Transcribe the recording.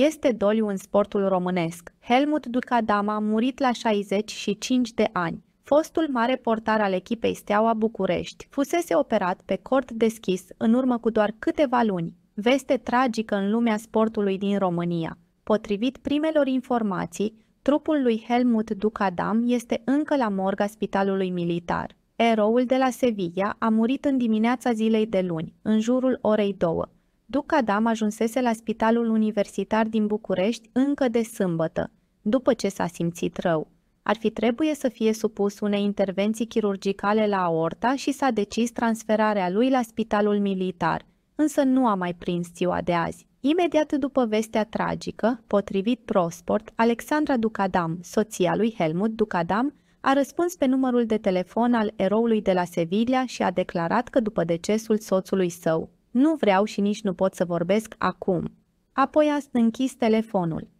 Este doliu în sportul românesc. Helmut Ducadam a murit la 65 de ani. Fostul mare portar al echipei Steaua București fusese operat pe cort deschis în urmă cu doar câteva luni. Veste tragică în lumea sportului din România. Potrivit primelor informații, trupul lui Helmut Ducadam este încă la morga spitalului militar. Eroul de la Sevilla a murit în dimineața zilei de luni, în jurul orei două. Duc Adam ajunsese la Spitalul Universitar din București încă de sâmbătă, după ce s-a simțit rău. Ar fi trebuie să fie supus unei intervenții chirurgicale la aorta și s-a decis transferarea lui la spitalul militar, însă nu a mai prins ziua de azi. Imediat după vestea tragică, potrivit Prosport, Alexandra Ducadam, soția lui Helmut Ducadam, a răspuns pe numărul de telefon al eroului de la Sevilla și a declarat că după decesul soțului său, nu vreau și nici nu pot să vorbesc acum. Apoi a închis telefonul.